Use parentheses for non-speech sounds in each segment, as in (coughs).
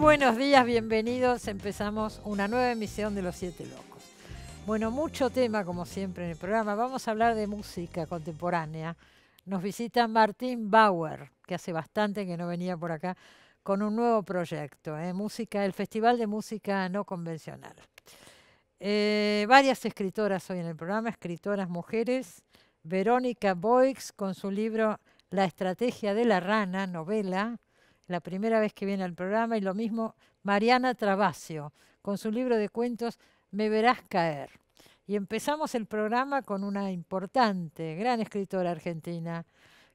buenos días, bienvenidos. Empezamos una nueva emisión de Los Siete Locos. Bueno, mucho tema como siempre en el programa. Vamos a hablar de música contemporánea. Nos visita Martín Bauer, que hace bastante que no venía por acá, con un nuevo proyecto, ¿eh? música, el Festival de Música No Convencional. Eh, varias escritoras hoy en el programa, escritoras mujeres. Verónica Boix con su libro La Estrategia de la Rana, novela la primera vez que viene al programa, y lo mismo Mariana Trabacio, con su libro de cuentos Me verás caer. Y empezamos el programa con una importante, gran escritora argentina,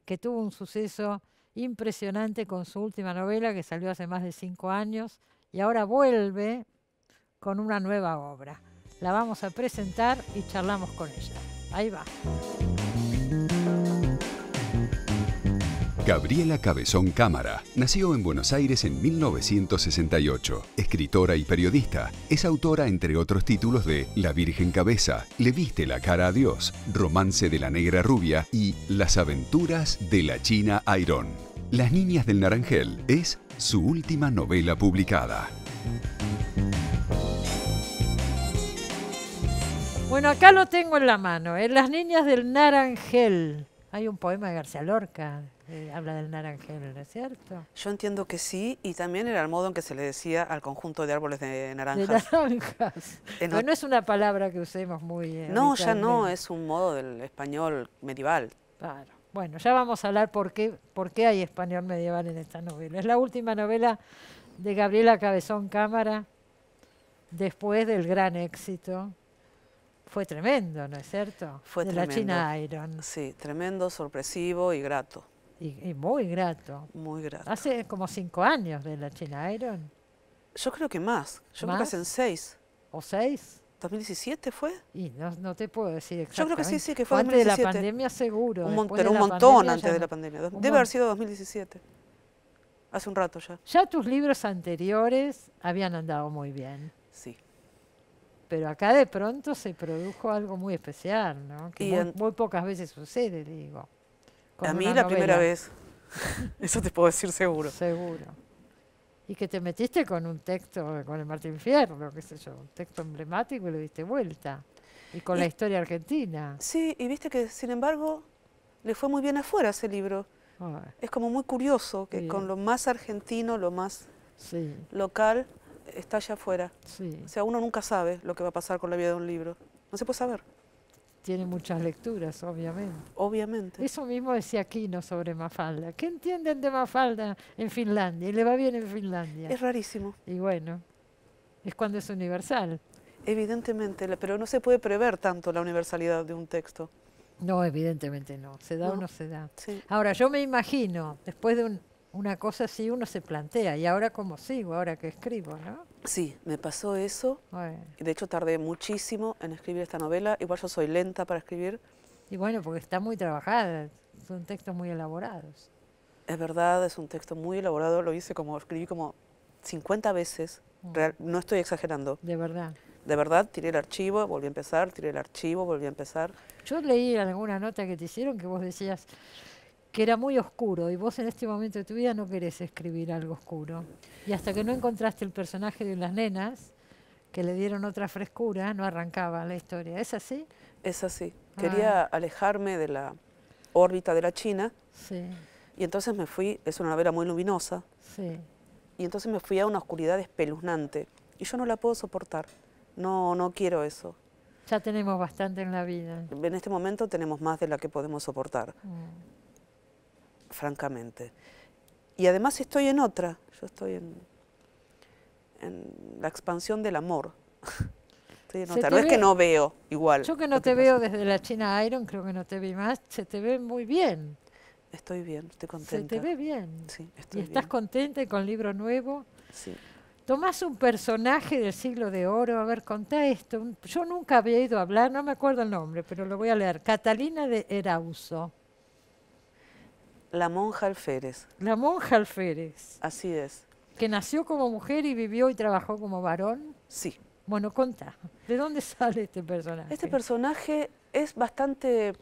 que tuvo un suceso impresionante con su última novela, que salió hace más de cinco años, y ahora vuelve con una nueva obra. La vamos a presentar y charlamos con ella. Ahí va. Gabriela Cabezón Cámara nació en Buenos Aires en 1968. Escritora y periodista, es autora, entre otros títulos, de La Virgen Cabeza, Le viste la cara a Dios, Romance de la Negra Rubia y Las aventuras de la China Iron. Las Niñas del Naranjel es su última novela publicada. Bueno, acá lo tengo en la mano, en ¿eh? Las Niñas del Naranjel. Hay un poema de García Lorca, que eh, habla del naranjero, ¿no es cierto? Yo entiendo que sí, y también era el modo en que se le decía al conjunto de árboles de naranjas. De naranjas. Pero no es una palabra que usemos muy... no, ya no, es un modo del español medieval. Claro. Bueno, ya vamos a hablar por qué, por qué hay español medieval en esta novela. Es la última novela de Gabriela Cabezón Cámara, después del gran éxito fue tremendo, ¿no es cierto? Fue de la China Iron. Sí, tremendo, sorpresivo y grato. Y, muy grato. Muy grato. Hace como cinco años de la China Iron. Yo creo que más. Yo creo que hacen seis. ¿O seis? ¿2017 fue? Y no, te puedo decir exactamente. Yo creo que sí, sí, que fue antes de la pandemia seguro. Un un montón antes de la pandemia. Debe haber sido 2017. Hace un rato ya. Ya tus libros anteriores habían andado muy bien. Sí pero acá de pronto se produjo algo muy especial, ¿no? Que muy, pocas veces sucede, digo. A mí la primera vez. (laughs) Eso te puedo decir seguro. Seguro. Y que te metiste con un texto, con el Martín Fierro, qué sé yo, un texto emblemático y lo diste vuelta. Y con la historia argentina. Sí, y viste que, sin embargo, le fue muy bien afuera ese libro. Es como muy curioso que con lo más argentino, lo más local, está allá afuera. O sea, uno nunca sabe lo que va a pasar con la vida de un libro. No se puede saber. Tiene muchas lecturas, obviamente. Obviamente. Eso mismo decía Aquino sobre Mafalda. ¿Qué entienden de Mafalda en Finlandia? Y le va bien en Finlandia. Es rarísimo. Y bueno, es cuando es universal. Evidentemente, pero no se puede prever tanto la universalidad de un texto. No, evidentemente no. Se da no. o no se da. Ahora, yo me imagino, después de un una cosa así uno se plantea, ¿y ahora cómo sigo? Ahora que escribo, ¿no? Sí, me pasó eso. De hecho, tardé muchísimo en escribir esta novela. Igual yo soy lenta para escribir. Y bueno, porque está muy trabajada, son textos muy elaborados. Es verdad, es un texto muy elaborado, lo hice como, escribí como 50 veces, mm. no estoy exagerando. De verdad. De verdad, tiré el archivo, volví a empezar, tiré el archivo, volví a empezar. Yo leí alguna nota que te hicieron que vos decías, que era muy oscuro y vos en este momento de tu vida no querés escribir algo oscuro. Y hasta que no encontraste el personaje de las nenas, que le dieron otra frescura, no arrancaba la historia. ¿Es así? Es así. Ah. Quería alejarme de la órbita de la China. Sí. Y entonces me fui, es una novela muy luminosa. Sí. Y entonces me fui a una oscuridad espeluznante. Y yo no la puedo soportar. No, no quiero eso. Ya tenemos bastante en la vida. En este momento tenemos más de la que podemos soportar. Mm francamente. Y además estoy en otra, yo estoy en, la expansión del amor. (laughs) estoy en No es que no veo igual. Yo que no te, veo desde la China Iron, creo que no te vi más, se te ve muy bien. Estoy bien, estoy contenta. Se te ve bien. estás contenta con con libro nuevo. Sí. Tomás un personaje del siglo de oro, a ver, contá esto. yo nunca había ido a hablar, no me acuerdo el nombre, pero lo voy a leer. Catalina de Erauso. La monja alférez. La monja alférez. Así es. Que nació como mujer y vivió y trabajó como varón. Sí. Bueno, contá, ¿de dónde sale este personaje? Este personaje es bastante,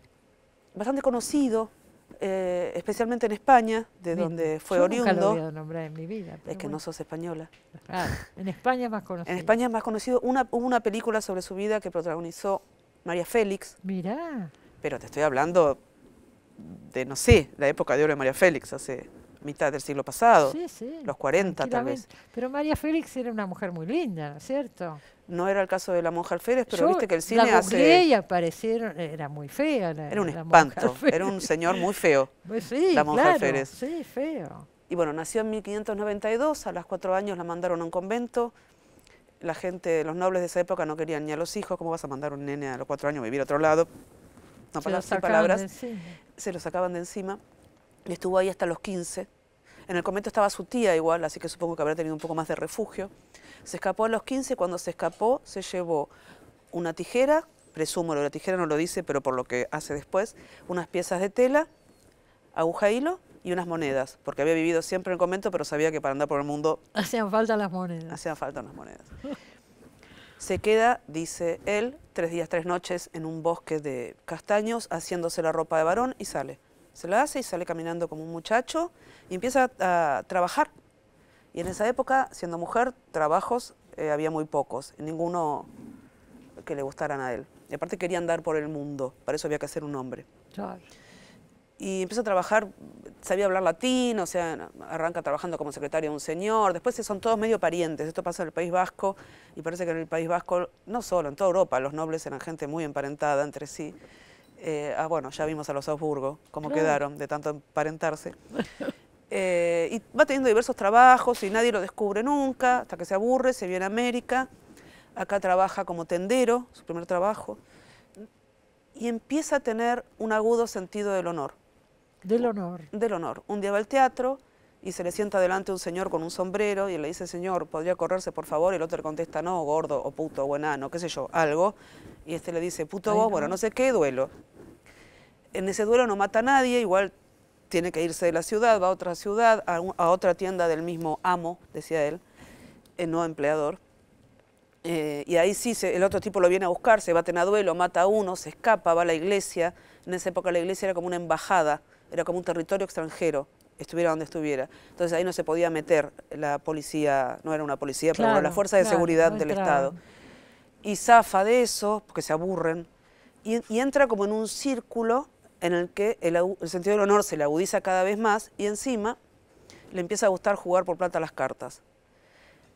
bastante conocido, eh, especialmente en España, de donde fue oriundo. Nunca lo he nombrar en mi vida. Es que no sos española. Ah, en España es más conocido. En España es más conocido. Una, hubo una película sobre su vida que protagonizó María Félix. Mirá. Pero te estoy hablando de, no sé, la época de oro de María Félix, hace mitad del siglo pasado, los 40 tal vez. Pero María Félix era una mujer muy linda, ¿no es cierto? No era el caso de la monja alférez, pero viste que el cine hace hace... y aparecieron, era muy fea. era un espanto, era un señor muy feo, (laughs) pues la monja claro, Sí, feo. Y bueno, nació en 1592, a los cuatro años la mandaron a un convento. La gente, los nobles de esa época no querían ni a los hijos, ¿cómo vas a mandar un nene a los cuatro años a vivir a otro lado? No, palabras, palabras se lo sacaban de encima. Y estuvo ahí hasta los 15. En el convento estaba su tía igual, así que supongo que habrá tenido un poco más de refugio. Se escapó a los 15 cuando se escapó se llevó una tijera, presumo, la tijera no lo dice, pero por lo que hace después, unas piezas de tela, aguja hilo y unas monedas, porque había vivido siempre en el convento, pero sabía que para andar por el mundo... Hacían falta las monedas. Hacían falta unas monedas. (laughs) Se queda, dice él, tres días, tres noches en un bosque de castaños haciéndose la ropa de varón y sale. Se la hace y sale caminando como un muchacho y empieza a, trabajar. Y en esa época, siendo mujer, trabajos eh, había muy pocos, ninguno que le gustaran a él. Y aparte quería andar por el mundo, para eso había que hacer un hombre y empieza a trabajar, sabía hablar latín, o sea, arranca trabajando como secretario de un señor, después son todos medio parientes, esto pasa en el País Vasco y parece que en el País Vasco, no solo, en toda Europa, los nobles eran gente muy emparentada entre sí. Eh, ah, bueno, ya vimos a los Habsburgo cómo quedaron de tanto emparentarse. (laughs) Eh, y va teniendo diversos trabajos y nadie lo descubre nunca, hasta que se aburre, se viene a América, acá trabaja como tendero, su primer trabajo, y empieza a tener un agudo sentido del honor del honor. Del honor. Un día va al teatro y se le sienta delante un señor con un sombrero y le dice, señor, ¿podría correrse por favor? Y el otro le contesta, no, gordo o puto o enano, qué sé yo, algo. Y este le dice, puto vos, bueno, no sé qué, duelo. En ese duelo no mata a nadie, igual tiene que irse de la ciudad, va a otra ciudad, a, otra tienda del mismo amo, decía él, el no empleador. Eh, y ahí sí, se, el otro tipo lo viene a buscar, se baten a duelo, mata a uno, se escapa, va a la iglesia. En esa época la iglesia era como una embajada era como un territorio extranjero, estuviera donde estuviera. Entonces ahí no se podía meter la policía, no era una policía, pero la fuerza de seguridad del Estado. Y zafa de eso, porque se aburren, y, entra como en un círculo en el que el, sentido del honor se le agudiza cada vez más y encima le empieza a gustar jugar por plata las cartas.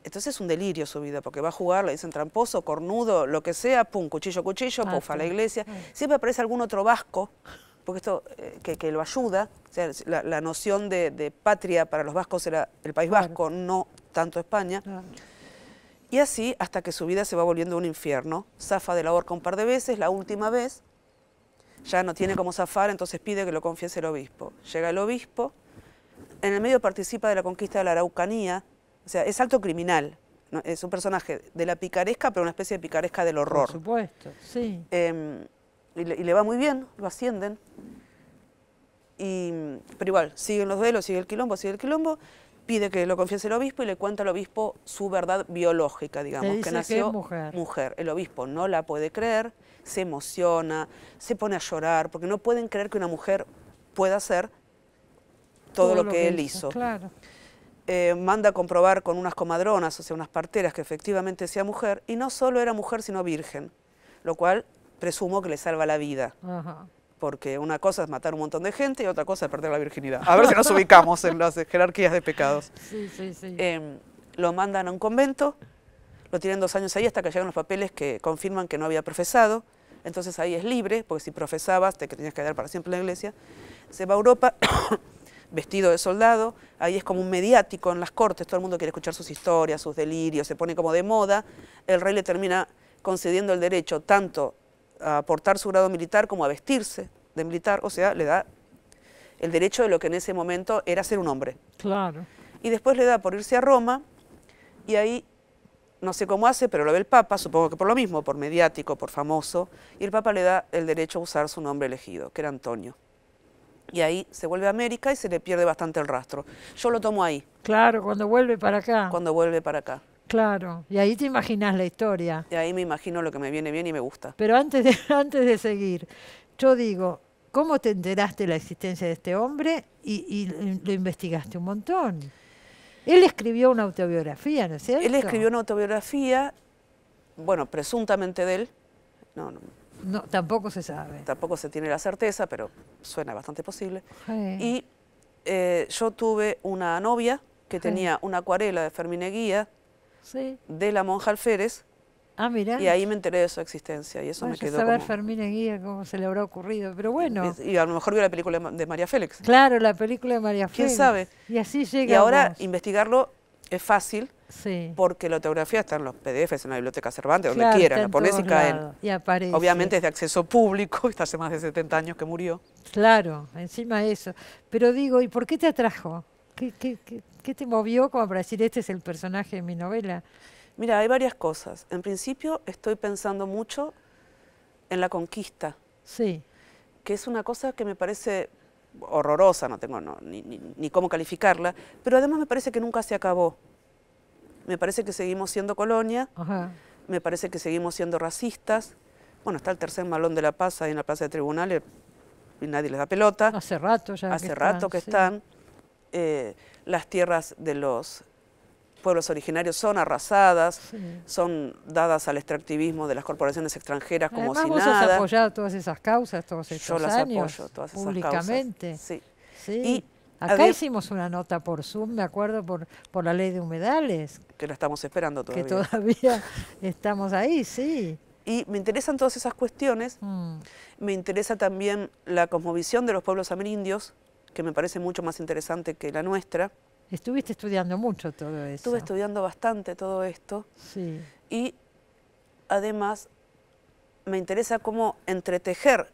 Entonces es un delirio su vida, porque va a jugar, le dicen tramposo, cornudo, lo que sea, pum, cuchillo, cuchillo, ah, a la iglesia. Ah. Siempre aparece algún otro vasco porque esto eh, que, lo ayuda, sea, la, noción de, patria para los vascos era el País Vasco, no tanto España. Y así hasta que su vida se va volviendo un infierno. Zafa de la horca un par de veces, la última vez, ya no tiene como zafar, entonces pide que lo confiese el obispo. Llega el obispo, en el medio participa de la conquista de la Araucanía, o sea, es alto criminal, es un personaje de la picaresca, pero una especie de picaresca del horror. Por supuesto, sí. Em, y le, va muy bien, lo ascienden. Y, pero igual, siguen los velos sigue el quilombo, sigue el quilombo, pide que lo confiese el obispo y le cuenta al obispo su verdad biológica, digamos, que nació mujer. El obispo no la puede creer, se emociona, se pone a llorar, porque no pueden creer que una mujer pueda hacer todo, lo, que, él hizo. Claro. Eh, manda a comprobar con unas comadronas, o sea, unas parteras, que efectivamente sea mujer, y no solo era mujer, sino virgen, lo cual presumo que le salva la vida. Porque una cosa es matar un montón de gente y otra cosa es perder la virginidad. A ver si nos ubicamos en las jerarquías de pecados. (laughs) Sí, sí, sí. Em, lo mandan a un convento, lo tienen dos años ahí hasta que llegan los papeles que confirman que no había profesado. Entonces ahí es libre, porque si profesabas te tenías que quedar para siempre en la iglesia. Se va a Europa (coughs) vestido de soldado, ahí es como un mediático en las cortes, todo el mundo quiere escuchar sus historias, sus delirios, se pone como de moda. El rey le termina concediendo el derecho tanto a portar su grado militar como a vestirse de militar, o sea, le da el derecho de lo que en ese momento era ser un hombre. Claro. Y después le da por irse a Roma y ahí, no sé cómo hace, pero lo ve el Papa, supongo que por lo mismo, por mediático, por famoso, y el Papa le da el derecho a usar su nombre elegido, que era Antonio. Y ahí se vuelve a América y se le pierde bastante el rastro. Yo lo tomo ahí. Claro, cuando vuelve para acá. Cuando vuelve para acá. Claro, y ahí te imaginas la historia. Y ahí me imagino lo que me viene bien y me gusta. Pero antes de, (laughs) antes de seguir, yo digo, ¿cómo te enteraste de la existencia de este hombre y, lo investigaste un montón? Él escribió una autobiografía, ¿no es cierto? Él escribió una autobiografía, bueno, presuntamente de él. No, no, tampoco se sabe. Tampoco se tiene la certeza, pero suena bastante posible. Y eh, yo tuve una novia que tenía una acuarela de Fermín Eguía, de la monja Alférez. Ah, y ahí me enteré de su existencia y eso me quedó saber Fermín Eguía cómo se le habrá ocurrido, pero bueno. Y, a lo mejor vio la película de María Félix. Claro, la película de María Félix. ¿Quién sabe? Y así llega. Y ahora investigarlo es fácil. Sí. Porque la autografía está en los PDFs, en la biblioteca Cervantes, donde quiera la pones y Obviamente es de acceso público, (laughs) está hace más de 70 años que murió. Claro, encima de eso. Pero digo, ¿y por qué te atrajo? ¿Qué, qué, ¿Qué te movió como para decir este es el personaje de mi novela? Mira, hay varias cosas. En principio estoy pensando mucho en la conquista. Sí. Que es una cosa que me parece horrorosa, no tengo ni, cómo calificarla, pero además me parece que nunca se acabó. Me parece que seguimos siendo colonia, me parece que seguimos siendo racistas. Bueno, está el tercer malón de la paz ahí en la plaza de tribunales y nadie les da pelota. Hace rato ya. Hace rato que están. Eh, las tierras de los pueblos originarios son arrasadas, son dadas al extractivismo de las corporaciones extranjeras como si nada. apoyado todas esas causas todos estos Yo las apoyo, todas esas públicamente. Sí. sí. Y Acá hicimos una nota por Zoom, me acuerdo, por, por la ley de humedales. Que la estamos esperando todavía. Que todavía (laughs) estamos ahí, sí. Y me interesan todas esas cuestiones. Mm. Me interesa también la cosmovisión de los pueblos amerindios, que me parece mucho más interesante que la nuestra. Estuviste estudiando mucho todo eso. Estuve estudiando bastante todo esto. Sí. Y además me interesa cómo entretejer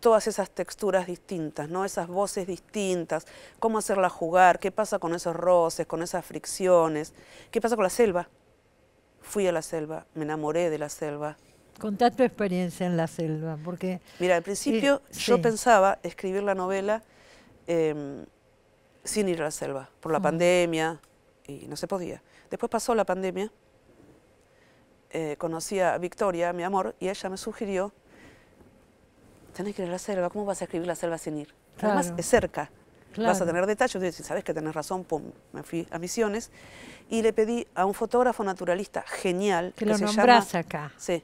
todas esas texturas distintas, ¿no? esas voces distintas, cómo hacerlas jugar, qué pasa con esos roces, con esas fricciones, qué pasa con la selva. Fui a la selva, me enamoré de la selva, Contá tu experiencia en la selva, porque... Mira, al eh, principio yo pensaba escribir la novela em, sin ir a la selva, por la mm. pandemia, y no se podía. Después pasó la pandemia, eh, conocí a Victoria, mi amor, y ella me sugirió, tenés que ir a la selva, ¿cómo vas a escribir la selva sin ir? Además, es cerca. Vas a tener detalles. si sabes que tenés razón, pum, me fui a Misiones. Y le pedí a un fotógrafo naturalista genial. Que, se llama, acá. Que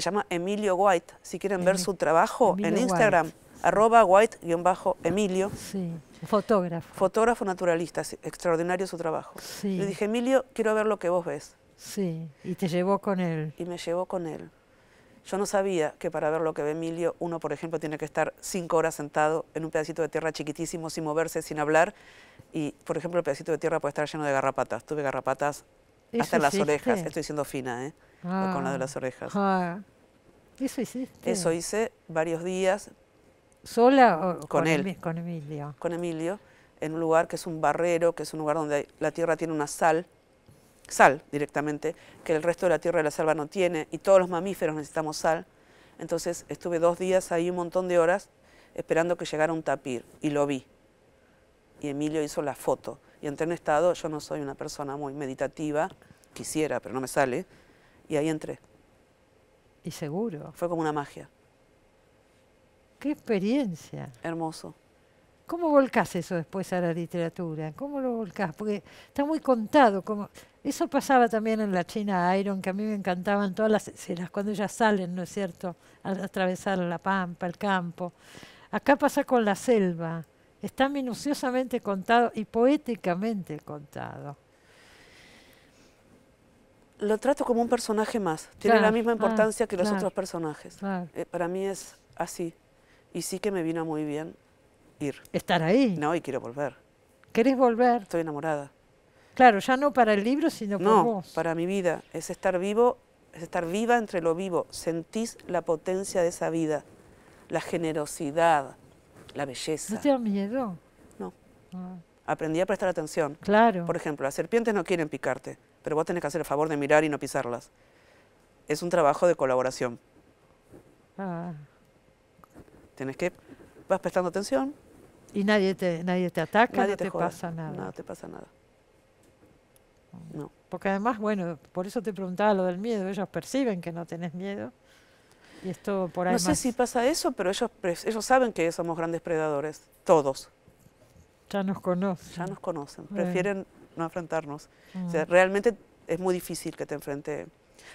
se llama Emilio White. Si quieren ver em, su trabajo en Instagram, White. arroba white-emilio. Sí. Fotógrafo. Fotógrafo naturalista, extraordinario su trabajo. Le dije, Emilio, quiero ver lo que vos ves. Sí, y te llevó con él. Y me llevó con él. Yo no sabía que para ver lo que ve Emilio, uno, por ejemplo, tiene que estar cinco horas sentado en un pedacito de tierra chiquitísimo, sin moverse, sin hablar. Y, por ejemplo, el pedacito de tierra puede estar lleno de garrapatas. Tuve garrapatas hasta las orejas. Estoy diciendo fina, ¿eh? con la de las orejas. Ah, eso hice. Eso hice varios días. ¿Sola o con, él? Con Emilio. Con Emilio, en un lugar que es un barrero, que es un lugar donde la tierra tiene una sal sal directamente, que el resto de la tierra de la selva no tiene, y todos los mamíferos necesitamos sal. Entonces estuve dos días ahí, un montón de horas, esperando que llegara un tapir, y lo vi. Y Emilio hizo la foto. Y entré en estado, yo no soy una persona muy meditativa, quisiera, pero no me sale, y ahí entré. Y seguro. Fue como una magia. Qué experiencia. Hermoso. ¿Cómo volcás eso después a la literatura? ¿Cómo lo volcás? Porque está muy contado. Como... Eso pasaba también en la China Iron, que a mí me encantaban todas las escenas cuando ellas salen, ¿no es cierto?, al atravesar la pampa, el campo. Acá pasa con la selva. Está minuciosamente contado y poéticamente contado. Lo trato como un personaje más. Tiene la misma ah, importancia que los otros personajes. Eh, para mí es así. Y sí que me vino muy bien ir. Estar ahí. No, y quiero volver. ¿Querés volver? Estoy enamorada. Claro, ya no para el libro, sino por no, para mi vida. Es estar vivo, es estar viva entre lo vivo. Sentís la potencia de esa vida, la generosidad, la belleza. ¿No te miedo? No. Ah. Aprendí a prestar atención. Claro. Por ejemplo, las serpientes no quieren picarte, pero vos tenés que hacer el favor de mirar y no pisarlas. Es un trabajo de colaboración. Ah. Tienes que, vas prestando atención, y nadie te, nadie te ataca, nadie te, pasa nada. No te pasa nada. Mm. No. Porque además, bueno, por eso te preguntaba lo del miedo, ellos perciben que no tenés miedo. Y esto por ahí No sé si pasa eso, pero ellos, ellos saben que somos grandes predadores, todos. Ya nos conocen. Ya nos conocen, prefieren no enfrentarnos. Mm. realmente es muy difícil que te enfrente.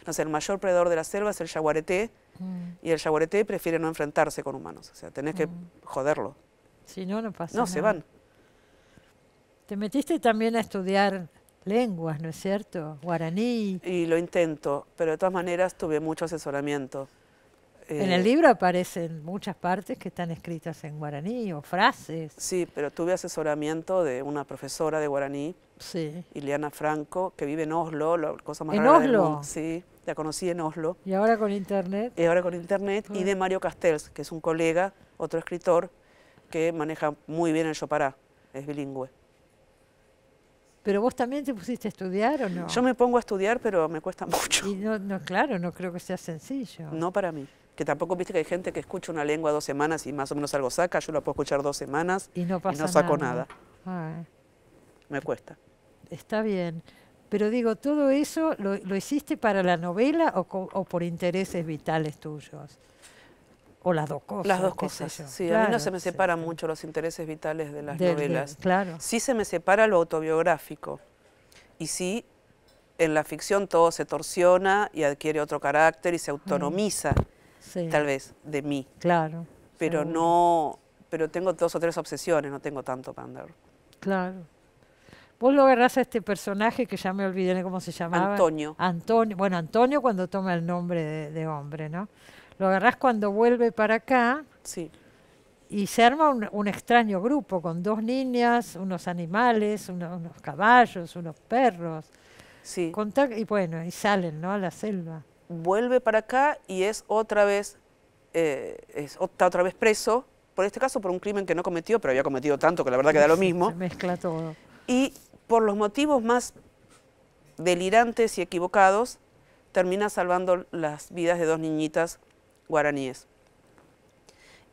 No el mayor predador de la selva es el yaguareté, mm. y el yaguareté prefiere no enfrentarse con humanos. O sea, tenés que joderlo, si no, no pasa No, se van. Te metiste también a estudiar lenguas, ¿no es cierto? Guaraní. Y lo intento, pero de todas maneras tuve mucho asesoramiento. en el eh, libro aparecen muchas partes que están escritas en guaraní o frases. Sí, pero tuve asesoramiento de una profesora de guaraní, sí. Ileana Franco, que vive en Oslo, la cosa más ¿En rara Oslo? Del mundo. Sí, la conocí en Oslo. ¿Y ahora con internet? Y ahora con internet, y de Mario Castells, que es un colega, otro escritor, que maneja muy bien el chopará, es bilingüe. ¿Pero vos también te pusiste a estudiar o no? Yo me pongo a estudiar, pero me cuesta mucho. no, claro, no creo que sea sencillo. No para mí. Que tampoco viste que hay gente que escucha una lengua dos semanas y más o menos algo saca. Yo la puedo escuchar dos semanas y no, saco nada. Ah. Me cuesta. Está bien. Pero digo, ¿todo eso lo, hiciste para la novela o, o por intereses vitales tuyos? O las dos cosas. Las dos cosas. Sí, a mí no se me separan mucho los intereses vitales de las novelas. claro. Sí se me separa lo autobiográfico. Y sí, en la ficción todo se torsiona y adquiere otro carácter y se autonomiza, tal vez, de mí. Claro. Pero no. Pero tengo dos o tres obsesiones, no tengo tanto para Claro. Vos lo agarrás a este personaje que ya me olvidé cómo se llamaba. Antonio. Antonio. Bueno, Antonio cuando toma el nombre de, hombre, ¿no? Lo agarrás cuando vuelve para acá. Sí. Y se arma un, extraño grupo con dos niñas, unos animales, unos caballos, unos perros. Sí. y bueno, y salen, ¿no? A la selva. Vuelve para acá y es otra vez, eh, es, está otra vez preso, por este caso por un crimen que no cometió, pero había cometido tanto que la verdad que da lo (laughs) mismo. Se mezcla todo. Y por los motivos más delirantes y equivocados, termina salvando las vidas de dos niñitas guaraníes.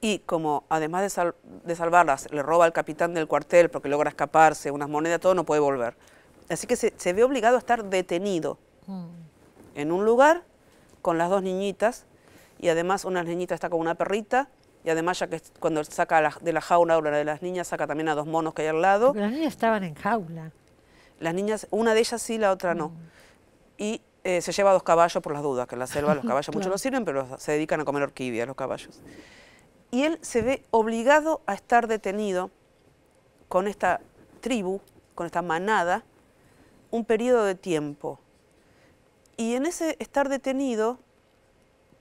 Y como además de, salvarlas, le roba al capitán del cuartel porque logra escaparse, unas monedas, todo, no puede volver. Así que se, ve obligado a estar detenido mm. en un lugar con las dos niñitas y además una niñita está con una perrita y además ya que cuando saca de la jaula de las niñas saca también a dos monos que hay al lado. las niñas estaban en jaula. Las niñas, una de ellas sí, la otra no. Mm. Y eh, se lleva dos caballos por las dudas, que en la selva los (laughs) caballos mucho no sirven, pero se dedican a comer orquídeas los caballos. Y él se ve obligado a estar detenido con esta tribu, con esta manada, un periodo de tiempo. Y en ese estar detenido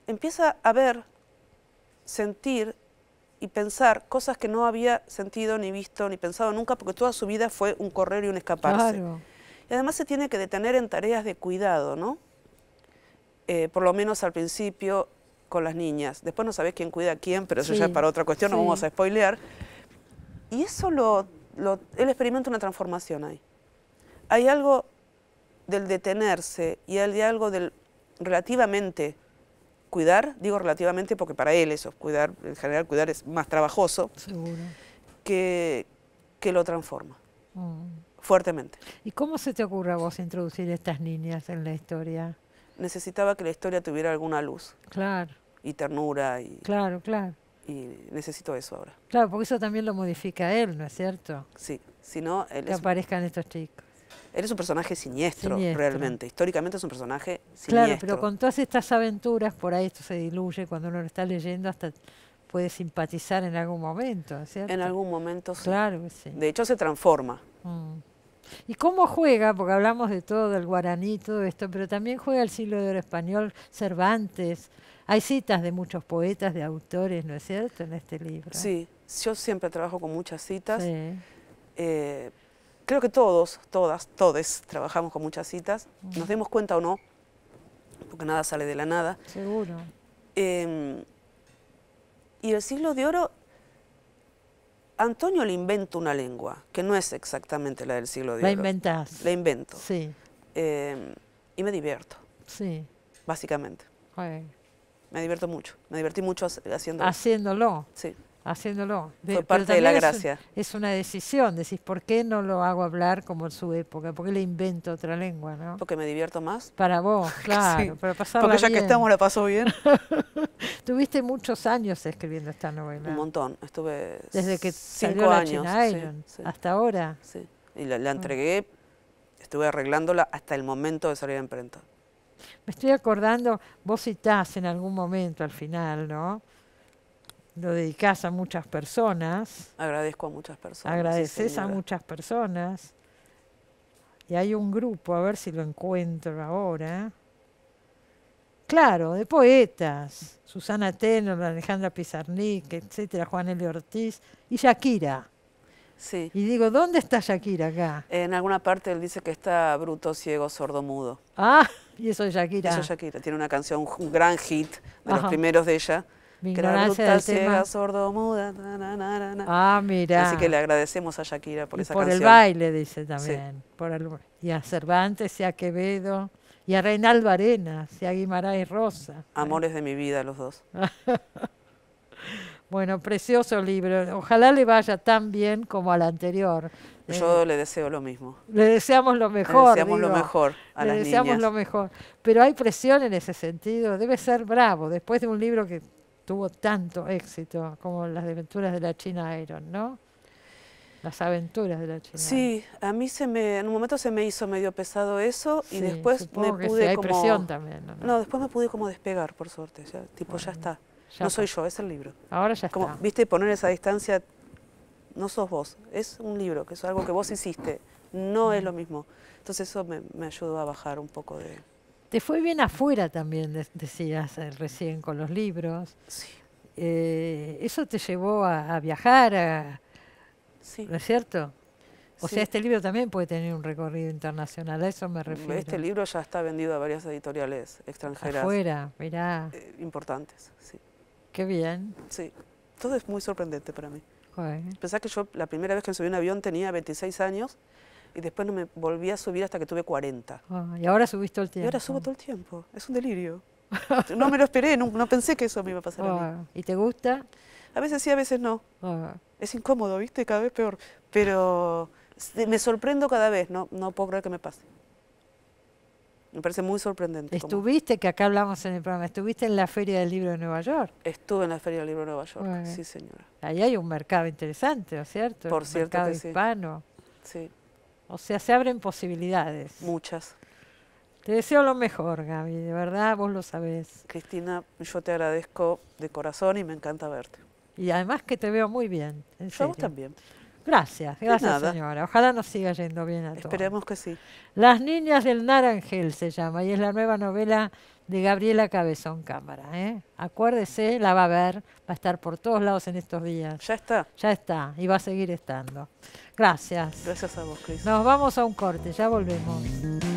empieza a ver, sentir y pensar cosas que no había sentido, ni visto, ni pensado nunca, porque toda su vida fue un correr y un escaparse. Y además se tiene que detener en tareas de cuidado, ¿no? Eh, por lo menos al principio con las niñas. Después no sabés quién cuida a quién, pero eso ya es para otra cuestión, no vamos a spoilear. Y eso lo, lo, él experimenta una transformación ahí. Hay algo del detenerse y hay algo del relativamente cuidar, digo relativamente porque para él eso, cuidar, en general cuidar es más trabajoso, Que, que lo transforma. Mm. Fuertemente. ¿Y cómo se te ocurre a vos introducir estas niñas en la historia? Necesitaba que la historia tuviera alguna luz. Claro. Y ternura. Y, claro, claro. Y necesito eso ahora. Claro, porque eso también lo modifica él, ¿no es cierto? Sí, si no... que aparezcan estos chicos. Eres un personaje siniestro, realmente. Históricamente es un personaje siniestro. Claro, pero con todas estas aventuras, por ahí esto se diluye cuando uno lo está leyendo hasta puede simpatizar en algún momento, ¿cierto? En algún momento sí. Claro que sí. De hecho se transforma. Mm. ¿Y cómo juega? Porque hablamos de todo, del guaraní, todo esto, pero también juega el siglo de oro español, Cervantes. Hay citas de muchos poetas, de autores, ¿no es cierto?, en este libro. Sí, yo siempre trabajo con muchas citas. Sí. Eh, creo que todos, todas, todes trabajamos con muchas citas, nos demos cuenta o no, porque nada sale de la nada. Seguro. Em, y el siglo de oro, Antonio le invento una lengua, que no es exactamente la del siglo de oro. La inventás. La invento. Sí. Em, y me divierto. Sí. Básicamente. Me divierto mucho. Me divertí mucho haciéndolo. Haciéndolo. Sí haciéndolo. Fue parte de la gracia. Es, una decisión, decís, ¿por qué no lo hago hablar como en su época? ¿Por qué le invento otra lengua? ¿no? Porque me divierto más. Para vos, (laughs) claro, para Porque ya que estamos la pasó bien. (laughs) Tuviste muchos años escribiendo esta novela. Un montón, estuve Desde que cinco salió años, la hasta ahora. y la, la ah. entregué, estuve arreglándola hasta el momento de salir a imprenta. Me estoy acordando, vos citás en algún momento al final, ¿no? lo dedicas a muchas personas. Agradezco a muchas personas. Agradeces a muchas personas. Y hay un grupo, a ver si lo encuentro ahora. Claro, de poetas. Susana Tenor, Alejandra Pizarnik, etcétera, Juan L. Ortiz y Shakira. Sí. Y digo, ¿dónde está Shakira acá? En alguna parte él dice que está bruto, ciego, sordo, mudo. Ah, y eso es Shakira. Eso Shakira. Tiene una canción, un gran hit de los primeros de ella Ignorancia sordo, muda. ah, mira. Así que le agradecemos a Shakira por esa por canción. Por el baile, dice también. Por el, y a Cervantes, y a Quevedo, y a Reinaldo Arenas, y a Guimarães Rosa. Amores de mi vida, los dos. (laughs) bueno, precioso libro. Ojalá le vaya tan bien como al anterior. Yo eh, le deseo lo mismo. Le deseamos lo mejor. Le deseamos lo mejor a le deseamos lo mejor. Pero hay presión en ese sentido. Debe ser bravo. Después de un libro que tuvo tanto éxito como las aventuras de la China Iron, ¿no? Las aventuras de la China. Sí, a mí se me, en un momento se me hizo medio pesado eso y después me pude que como... presión también, ¿no? después me pude como despegar, por suerte, tipo ya está. no soy yo, es el libro. Ahora ya como, Viste, poner esa distancia, no sos vos, es un libro, que es algo que vos hiciste, no es lo mismo. Entonces eso me ayudó a bajar un poco de... Te fue bien afuera también, decías eh, recién, con los libros. Sí. Eh, eso te llevó a, viajar, a, sí. ¿no es cierto? O sea, este libro también puede tener un recorrido internacional, a eso me mm, refiero. Este libro ya está vendido a varias editoriales extranjeras. Afuera, mirá. Eh, importantes, sí. Qué bien. Sí, todo es muy sorprendente para mí. Joder. Pensá que yo la primera vez que subí un avión tenía 26 años y después no me volví a subir hasta que tuve 40. Ah, y ahora subís todo el tiempo. Y ahora subo todo el tiempo, es un delirio. (laughs) no me lo esperé, no, pensé que eso me iba a pasar a mí. Ah, ¿Y te gusta? A veces sí, a veces no. Ah. Es incómodo, ¿viste? Cada vez peor. Pero me sorprendo cada vez, no, no puedo creer que me pase. Me parece muy sorprendente. Estuviste, que acá hablamos en el programa, estuviste en la Feria del Libro de Nueva York. Estuve en la Feria del Libro de Nueva York, sí señora. Ahí hay un mercado interesante, ¿no es cierto? Por cierto hispano. sí. O sea, se abren posibilidades. Muchas. Te deseo lo mejor, Gaby, de verdad, vos lo sabés. Cristina, yo te agradezco de corazón y me encanta verte. Y además que te veo muy bien. En yo también. Gracias, gracias señora. Ojalá nos siga yendo bien a todos. Esperemos que sí. Las niñas del narangel se llama y es la nueva novela de Gabriela Cabezón Cámara. ¿eh? Acuérdese, la va a ver, va a estar por todos lados en estos días. Ya está. Ya está, y va a seguir estando. Gracias. Gracias a vos, Cris. Nos vamos a un corte, ya volvemos.